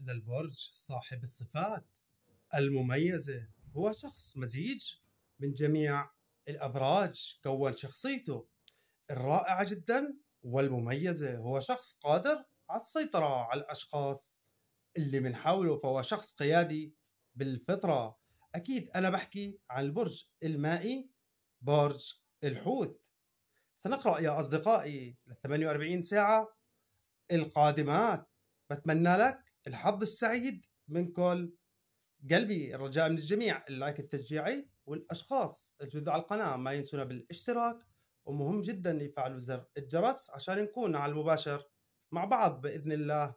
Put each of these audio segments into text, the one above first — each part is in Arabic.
للبرج صاحب الصفات المميزة هو شخص مزيج من جميع الأبراج كون شخصيته الرائعة جدا والمميزة هو شخص قادر على السيطرة على الأشخاص اللي من حوله فهو شخص قيادي بالفطرة أكيد أنا بحكي عن البرج المائي برج الحوت سنقرأ يا أصدقائي لل 48 ساعة القادمات بتمنى لك الحظ السعيد من كل قلبي الرجاء من الجميع اللايك التشجيعي والاشخاص الجدد على القناه ما ينسونا بالاشتراك ومهم جدا يفعلوا زر الجرس عشان نكون على المباشر مع بعض باذن الله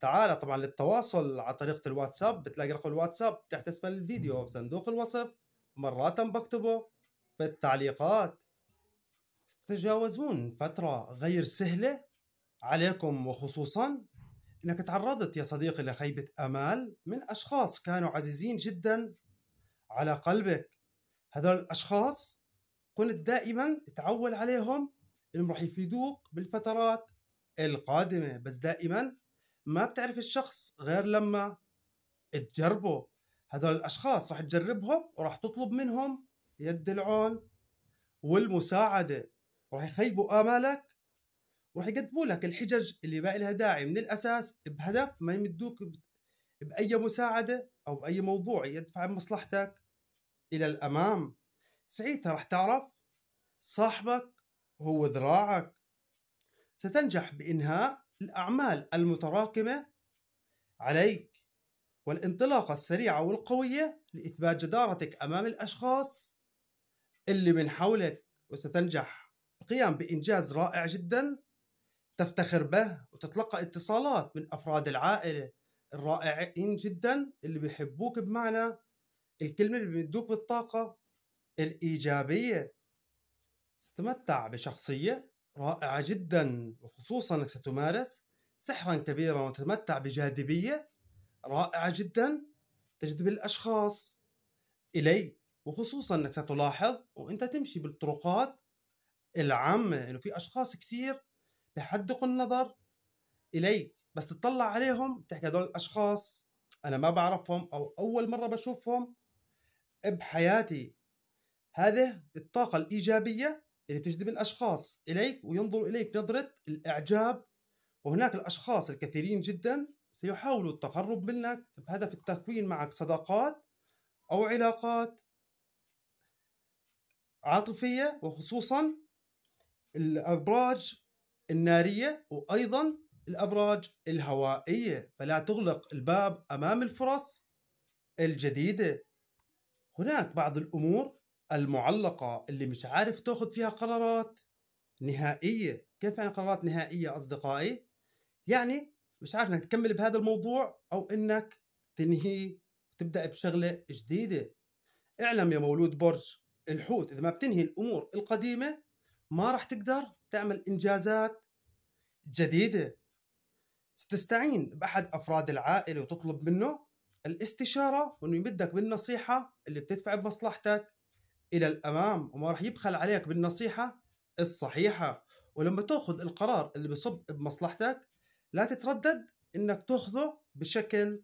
تعالى طبعا للتواصل على طريقه الواتساب بتلاقي رقم الواتساب تحت اسفل الفيديو بصندوق الوصف مرات بكتبه في التعليقات تتجاوزون فتره غير سهله عليكم وخصوصا انك تعرضت يا صديقي لخيبه امال من اشخاص كانوا عزيزين جدا على قلبك هذول الاشخاص كنت دائما تعول عليهم انهم راح يفيدوك بالفترات القادمه بس دائما ما بتعرف الشخص غير لما تجربه هذول الاشخاص راح تجربهم وراح تطلب منهم يد العون والمساعده وراح يخيبوا امالك وراح يقدموا لك الحجج اللي ما لها داعي من الاساس بهدف ما يمدوك باي مساعده او باي موضوع يدفع مصلحتك الى الامام ساعتها راح تعرف صاحبك هو ذراعك ستنجح بانهاء الاعمال المتراكمه عليك والانطلاقه السريعه والقويه لاثبات جدارتك امام الاشخاص اللي من حولك وستنجح القيام بانجاز رائع جدا تفتخر به وتتلقى اتصالات من أفراد العائلة الرائعين جدا اللي بيحبوك بمعنى الكلمة اللي بيدوك بالطاقة الإيجابية تتمتع بشخصية رائعة جدا وخصوصا أنك ستمارس سحرا كبيرا وتتمتع بجاذبية رائعة جدا تجذب الأشخاص إليك وخصوصا أنك ستلاحظ وأنت تمشي بالطرقات العامة أنه في أشخاص كثير بحدق النظر اليك بس تطلع عليهم تحكي هدول الاشخاص انا ما بعرفهم او اول مره بشوفهم بحياتي هذه الطاقه الايجابيه اللي بتجذب الاشخاص اليك وينظروا اليك نظره الاعجاب وهناك الاشخاص الكثيرين جدا سيحاولوا التقرب منك بهدف التكوين معك صداقات او علاقات عاطفيه وخصوصا الابراج النارية وأيضا الأبراج الهوائية فلا تغلق الباب أمام الفرص الجديدة هناك بعض الأمور المعلقة اللي مش عارف تاخذ فيها قرارات نهائية كيف يعني قرارات نهائية أصدقائي؟ يعني مش عارف انك تكمل بهذا الموضوع أو انك تنهيه وتبدأ بشغلة جديدة اعلم يا مولود برج الحوت إذا ما بتنهي الأمور القديمة ما راح تقدر تعمل انجازات جديده تستعين باحد افراد العائله وتطلب منه الاستشاره وانه يمدك بالنصيحه اللي بتدفع بمصلحتك الى الامام وما راح يبخل عليك بالنصيحه الصحيحه ولما تاخذ القرار اللي بصب بمصلحتك لا تتردد انك تاخذه بشكل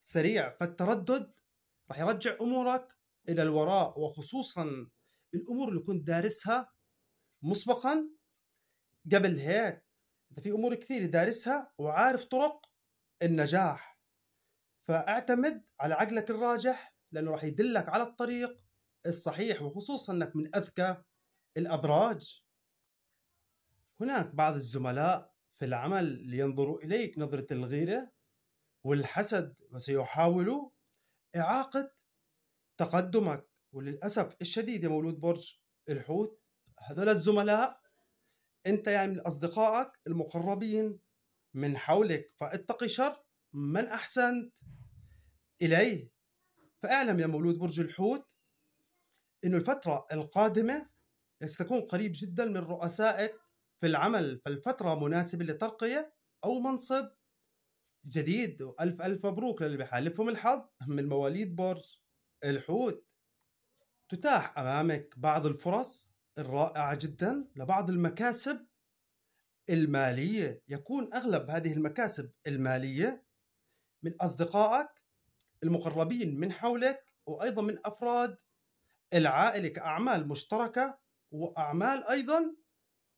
سريع فالتردد راح يرجع امورك الى الوراء وخصوصا الامور اللي كنت دارسها مسبقا قبل هيك انت في امور كثيره دارسها وعارف طرق النجاح فاعتمد على عقلك الراجح لانه راح يدلك على الطريق الصحيح وخصوصا انك من اذكى الابراج هناك بعض الزملاء في العمل لينظروا اليك نظره الغيره والحسد وسيحاولوا اعاقه تقدمك وللاسف الشديد يا مولود برج الحوت هذول الزملاء انت يعني من اصدقائك المقربين من حولك فاتقي شر من احسنت اليه فاعلم يا مولود برج الحوت انه الفتره القادمه ستكون قريب جدا من رؤسائك في العمل فالفتره مناسبه لترقيه او منصب جديد والف الف مبروك للي بحالفهم الحظ من مواليد برج الحوت تتاح امامك بعض الفرص الرائعة جدا لبعض المكاسب المالية يكون أغلب هذه المكاسب المالية من أصدقائك المقربين من حولك وأيضا من أفراد العائلة كأعمال مشتركة وأعمال أيضا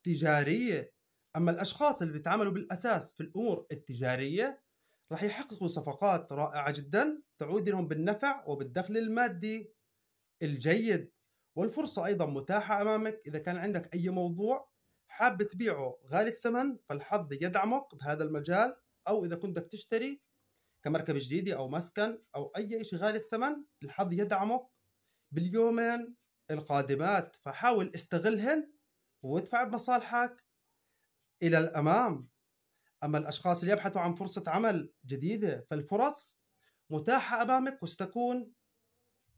تجارية أما الأشخاص اللي بيتعاملوا بالأساس في الأمور التجارية رح يحققوا صفقات رائعة جدا تعود لهم بالنفع وبالدخل المادي الجيد والفرصة أيضا متاحة أمامك إذا كان عندك أي موضوع حاب تبيعه غالي الثمن فالحظ يدعمك بهذا المجال أو إذا كنت بدك تشتري كمركبة جديدة أو مسكن أو أي شيء غالي الثمن الحظ يدعمك باليومين القادمات فحاول استغلهن وادفع بمصالحك إلى الأمام أما الأشخاص اللي يبحثوا عن فرصة عمل جديدة فالفرص متاحة أمامك وستكون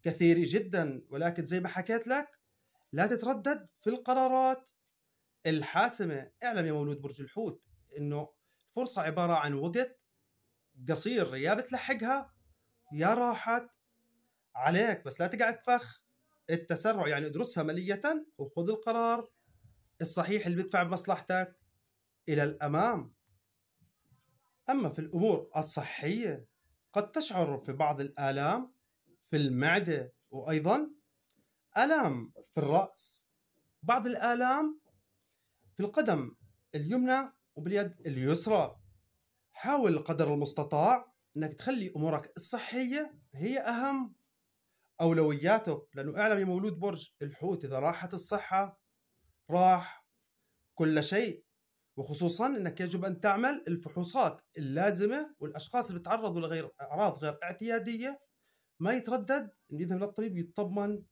كثيرة جدا ولكن زي ما حكيت لك لا تتردد في القرارات الحاسمة اعلم يا مولود برج الحوت انه الفرصة عبارة عن وقت قصير يا بتلحقها يا راحت عليك بس لا تقعد فخ التسرع يعني ادرسها ملية وخذ القرار الصحيح اللي بيدفع بمصلحتك إلى الأمام أما في الأمور الصحية قد تشعر في بعض الآلام في المعدة وأيضا آلام في الرأس بعض الآلام في القدم اليمنى وباليد اليسرى حاول قدر المستطاع أنك تخلي أمورك الصحية هي أهم أولوياتك لأنه اعلم يا مولود برج الحوت إذا راحت الصحة راح كل شيء وخصوصا انك يجب ان تعمل الفحوصات اللازمه والاشخاص اللي بتعرضوا لغير اعراض غير اعتياديه ما يتردد انه يذهب للطبيب يطمن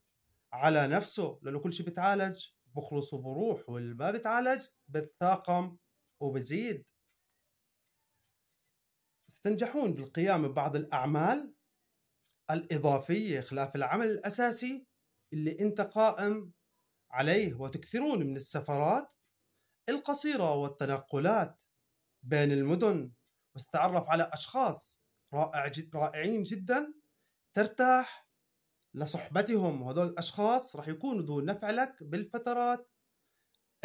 على نفسه لانه كل شيء بتعالج بخلص وبروح واللي ما بتعالج بتطاقم وبزيد استنجحون بالقيام ببعض الاعمال الاضافيه خلاف العمل الاساسي اللي انت قائم عليه وتكثرون من السفرات القصيره والتنقلات بين المدن وتتعرف على اشخاص رائع جد رائعين جدا ترتاح لصحبتهم وهذول الأشخاص راح يكونوا ذو نفع لك بالفترات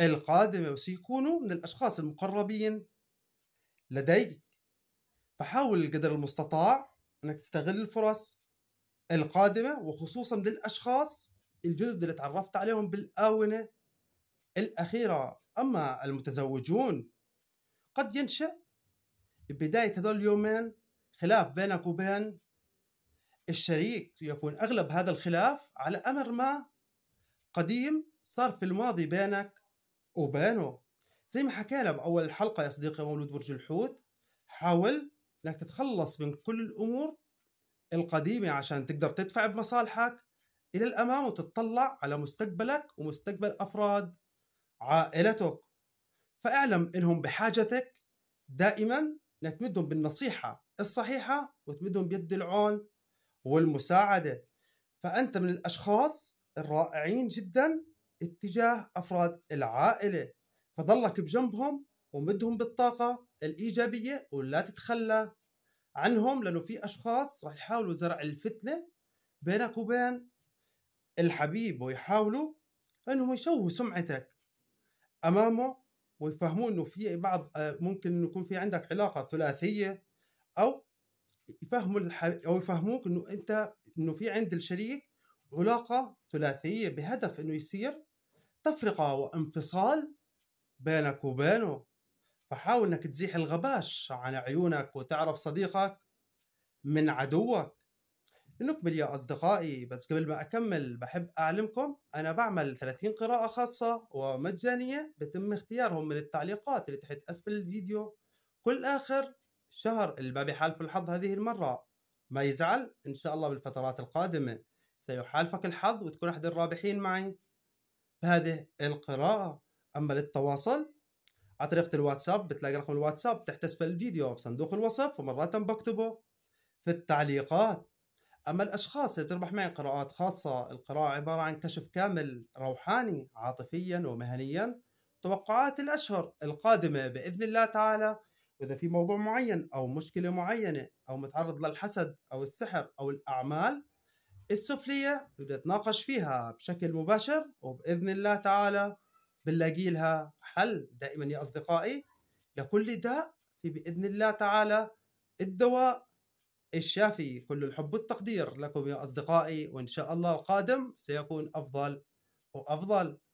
القادمة وسيكونوا من الأشخاص المقربين لديك فحاول قدر المستطاع أنك تستغل الفرص القادمة وخصوصا للأشخاص الجدد اللي تعرفت عليهم بالآونة الأخيرة أما المتزوجون قد ينشأ بداية هذول اليومين خلاف بينك وبين الشريك يكون أغلب هذا الخلاف على أمر ما قديم صار في الماضي بينك وبينه زي ما حكينا بأول الحلقة يا صديقي مولود برج الحوت حاول انك تتخلص من كل الامور القديمه عشان تقدر تدفع بمصالحك الى الامام وتتطلع على مستقبلك ومستقبل افراد عائلتك فاعلم انهم بحاجتك دائما انك تمدهم بالنصيحه الصحيحه وتمدهم بيد العون والمساعدة فأنت من الأشخاص الرائعين جدا اتجاه أفراد العائلة فضلك بجنبهم ومدهم بالطاقة الإيجابية ولا تتخلى عنهم لأنه في أشخاص راح يحاولوا زرع الفتنة بينك وبين الحبيب ويحاولوا أنهم يشوهوا سمعتك أمامه ويفهموا أنه في بعض آه، ممكن أنه يكون في عندك علاقة ثلاثية أو يفهموا الح... او يفهموك انه انت انه في عند الشريك علاقه ثلاثيه بهدف انه يصير تفرقه وانفصال بينك وبينه فحاول انك تزيح الغباش عن عيونك وتعرف صديقك من عدوك لنكمل يا أصدقائي بس قبل ما أكمل بحب أعلمكم أنا بعمل 30 قراءة خاصة ومجانية بتم اختيارهم من التعليقات اللي تحت أسفل الفيديو كل آخر شهر اللي ما بيحالف الحظ هذه المرة ما يزعل إن شاء الله بالفترات القادمة سيحالفك الحظ وتكون أحد الرابحين معي بهذه القراءة أما للتواصل على طريقة الواتساب بتلاقي رقم الواتساب تحت أسفل الفيديو بصندوق الوصف ومرات بكتبه في التعليقات أما الأشخاص اللي تربح معي قراءات خاصة القراءة عبارة عن كشف كامل روحاني عاطفيا ومهنيا توقعات الأشهر القادمة بإذن الله تعالى واذا في موضوع معين او مشكله معينه او متعرض للحسد او السحر او الاعمال السفليه بدها تناقش فيها بشكل مباشر وباذن الله تعالى بنلاقي لها حل دائما يا اصدقائي لكل داء في باذن الله تعالى الدواء الشافي كل الحب والتقدير لكم يا اصدقائي وان شاء الله القادم سيكون افضل وافضل